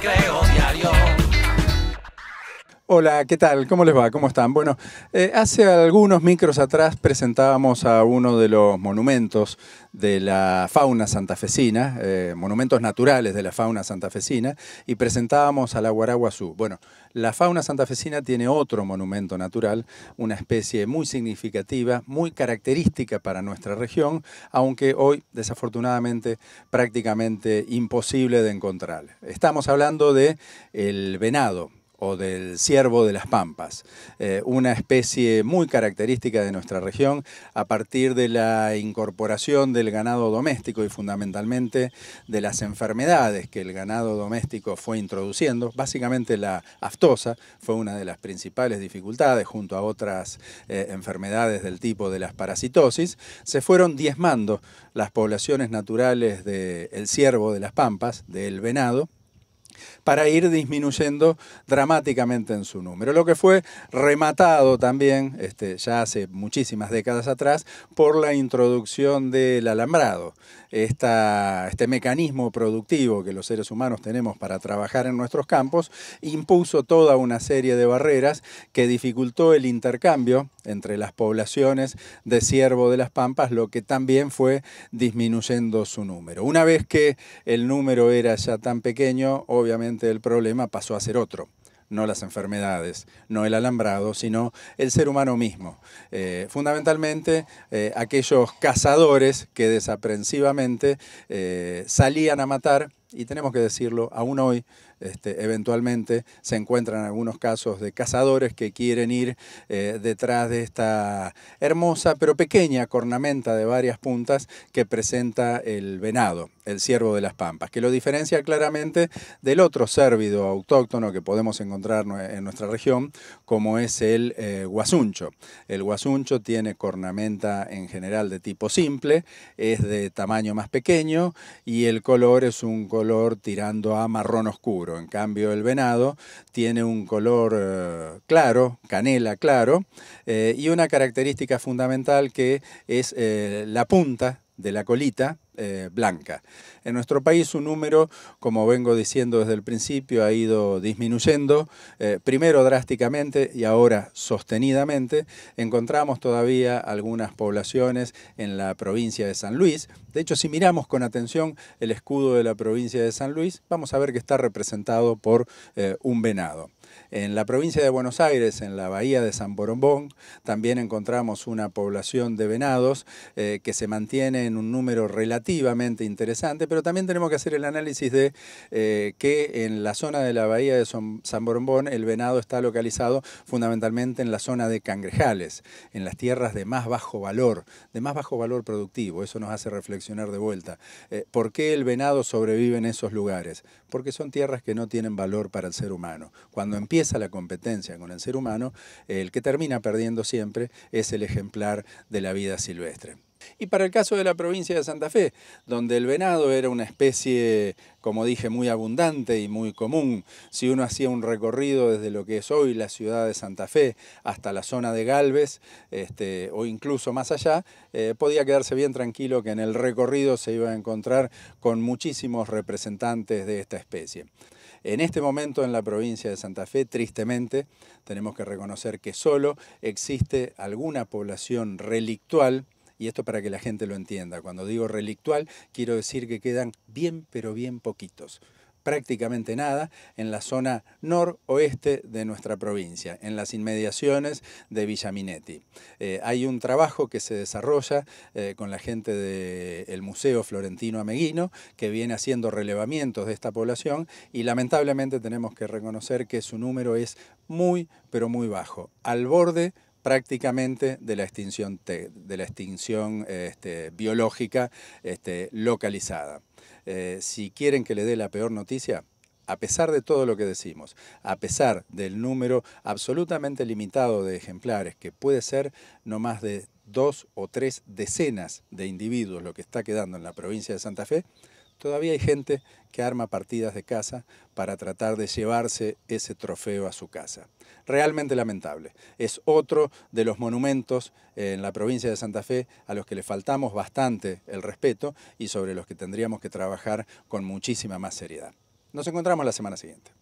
Creo diario. Hola, ¿qué tal? ¿Cómo les va? ¿Cómo están? Bueno, eh, hace algunos micros atrás presentábamos a uno de los monumentos de la fauna santafesina, eh, monumentos naturales de la fauna santafesina, y presentábamos a la Guaraguazú. Bueno, la fauna santafesina tiene otro monumento natural, una especie muy significativa, muy característica para nuestra región, aunque hoy desafortunadamente prácticamente imposible de encontrar. Estamos hablando de el venado o del ciervo de las pampas, eh, una especie muy característica de nuestra región a partir de la incorporación del ganado doméstico y fundamentalmente de las enfermedades que el ganado doméstico fue introduciendo. Básicamente la aftosa fue una de las principales dificultades junto a otras eh, enfermedades del tipo de las parasitosis. Se fueron diezmando las poblaciones naturales del ciervo de las pampas, del venado, para ir disminuyendo dramáticamente en su número, lo que fue rematado también este, ya hace muchísimas décadas atrás por la introducción del alambrado, este mecanismo productivo que los seres humanos tenemos para trabajar en nuestros campos, impuso toda una serie de barreras que dificultó el intercambio entre las poblaciones de ciervo de las pampas, lo que también fue disminuyendo su número. Una vez que el número era ya tan pequeño, obviamente, el problema pasó a ser otro no las enfermedades, no el alambrado, sino el ser humano mismo. Eh, fundamentalmente eh, aquellos cazadores que desaprensivamente eh, salían a matar y tenemos que decirlo, aún hoy este, eventualmente se encuentran algunos casos de cazadores que quieren ir eh, detrás de esta hermosa pero pequeña cornamenta de varias puntas que presenta el venado, el ciervo de las pampas, que lo diferencia claramente del otro cérvido autóctono que podemos encontrar en nuestra región, como es el eh, guasuncho. El guasuncho tiene cornamenta en general de tipo simple, es de tamaño más pequeño y el color es un color tirando a marrón oscuro. En cambio, el venado tiene un color eh, claro, canela claro, eh, y una característica fundamental que es eh, la punta de la colita eh, blanca. En nuestro país su número, como vengo diciendo desde el principio, ha ido disminuyendo, eh, primero drásticamente y ahora sostenidamente. Encontramos todavía algunas poblaciones en la provincia de San Luis. De hecho, si miramos con atención el escudo de la provincia de San Luis, vamos a ver que está representado por eh, un venado. En la provincia de Buenos Aires, en la bahía de San Borombón, también encontramos una población de venados que se mantiene en un número relativamente Efectivamente interesante, pero también tenemos que hacer el análisis de eh, que en la zona de la bahía de San Borbón el venado está localizado fundamentalmente en la zona de cangrejales, en las tierras de más bajo valor, de más bajo valor productivo. Eso nos hace reflexionar de vuelta. Eh, ¿Por qué el venado sobrevive en esos lugares? Porque son tierras que no tienen valor para el ser humano. Cuando empieza la competencia con el ser humano, el que termina perdiendo siempre es el ejemplar de la vida silvestre. Y para el caso de la provincia de Santa Fe, donde el venado era una especie, como dije, muy abundante y muy común, si uno hacía un recorrido desde lo que es hoy la ciudad de Santa Fe hasta la zona de Galvez, este, o incluso más allá, eh, podía quedarse bien tranquilo que en el recorrido se iba a encontrar con muchísimos representantes de esta especie. En este momento en la provincia de Santa Fe, tristemente, tenemos que reconocer que solo existe alguna población relictual y esto para que la gente lo entienda, cuando digo relictual, quiero decir que quedan bien, pero bien poquitos prácticamente nada en la zona noroeste de nuestra provincia, en las inmediaciones de Villaminetti. Eh, hay un trabajo que se desarrolla eh, con la gente del Museo Florentino Ameguino, que viene haciendo relevamientos de esta población y lamentablemente tenemos que reconocer que su número es muy, pero muy bajo, al borde prácticamente de la extinción, de la extinción este, biológica este, localizada. Eh, si quieren que le dé la peor noticia, a pesar de todo lo que decimos, a pesar del número absolutamente limitado de ejemplares, que puede ser no más de dos o tres decenas de individuos lo que está quedando en la provincia de Santa Fe, Todavía hay gente que arma partidas de casa para tratar de llevarse ese trofeo a su casa. Realmente lamentable. Es otro de los monumentos eh, en la provincia de Santa Fe a los que le faltamos bastante el respeto y sobre los que tendríamos que trabajar con muchísima más seriedad. Nos encontramos la semana siguiente.